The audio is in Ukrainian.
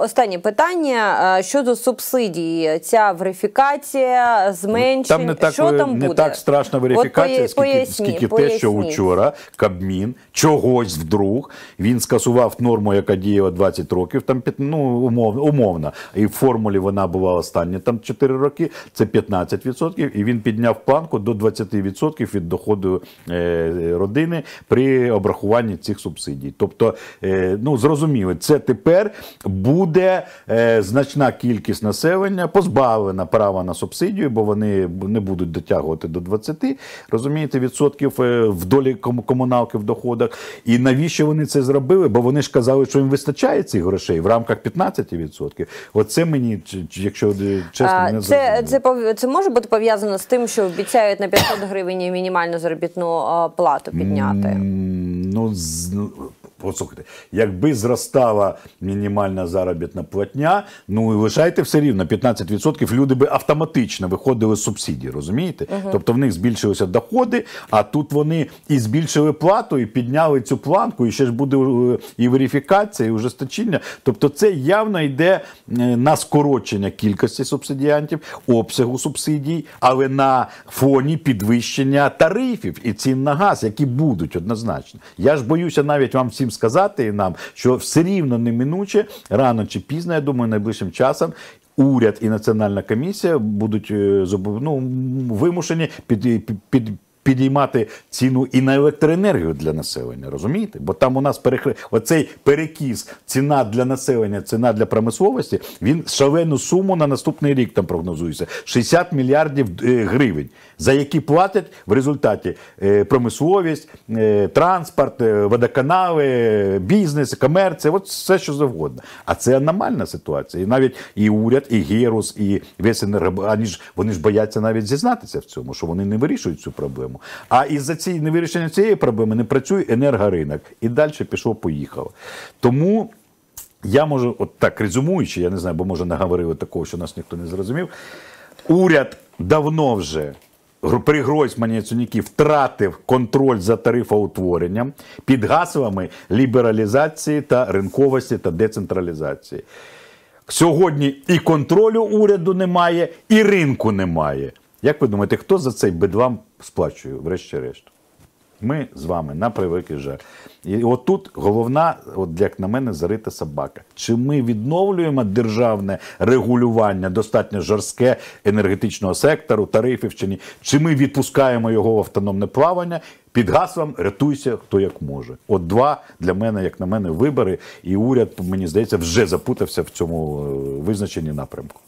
Останнє питання щодо субсидії. Ця верифікація зменшення. Там не так, що там не буде? так страшна верифікація, От, скільки, поясні, скільки поясні. те, що вчора Кабмін чогось вдруг він скасував норму, яка діяла 20 років. Там ну, умовно, умовно. І в формулі вона була остання там 4 роки. Це 15%. І він підняв планку до 20% від доходу е, родини при обрахуванні цих субсидій. Тобто, е, ну зрозуміло, це тепер буде е, значна кількість населення позбавлена права на субсидію, бо вони не будуть дотягувати до 20, розумієте, відсотків е, в долі комуналки в доходах. І навіщо вони це зробили? Бо вони ж казали, що їм вистачає цих грошей в рамках 15%. Оце мені, якщо е, чесно, а, це, це це, може бути пов'язано з тим, що обіцяють на 500 гривень мінімальну заробітну плату підняти. Ну, ну Послухайте, якби зростала мінімальна заробітна платня, ну і лишайте все рівно 15% люди би автоматично виходили з субсидії, розумієте? Угу. Тобто в них збільшилися доходи, а тут вони і збільшили плату, і підняли цю планку, і ще ж буде е, і верифікація, і ужесточення. Тобто, це явно йде е, на скорочення кількості субсидіантів, обсягу субсидій, але на фоні підвищення тарифів і цін на газ, які будуть однозначно. Я ж боюся навіть вам всім сказати нам, що все рівно неминуче, рано чи пізно, я думаю, найближчим часом. Уряд і національна комісія будуть е, ну, вимушені під під, під підіймати ціну і на електроенергію для населення, розумієте? Бо там у нас перехр... оцей перекіс, ціна для населення, ціна для промисловості, він шалену суму на наступний рік там прогнозується: 60 мільярдів е, гривень, за які платять в результаті е, промисловість, е, транспорт, водоканали, бізнес, комерція, от все, що завгодно. А це аномальна ситуація. І навіть і уряд, і гірус, і весь енерго... ж, вони ж бояться навіть зізнатися в цьому, що вони не вирішують цю проблему проблему. А із-за цієї невирішення цієї проблеми не працює енергоринок. І далі пішов, поїхав. Тому. Я можу, от так резюмуючи, я не знаю, бо може наговорили такого, що нас ніхто не зрозумів. Уряд давно вже при Гройсмані Цюнікі втратив контроль за тарифоутворенням під гаслами лібералізації та ринковості та децентралізації. Сьогодні і контролю уряду немає, і ринку немає. Як ви думаєте, хто за цей бедлам сплачує, врешті-решт? Ми з вами на привики жаль. І отут головна, от як на мене, зарита собака. Чи ми відновлюємо державне регулювання достатньо жорстке енергетичного сектору, тарифів чи ні? Чи ми відпускаємо його в автономне плавання під гаслом рятуйся хто як може? От два для мене, як на мене, вибори, і уряд мені здається вже запутався в цьому е, визначенні напрямку.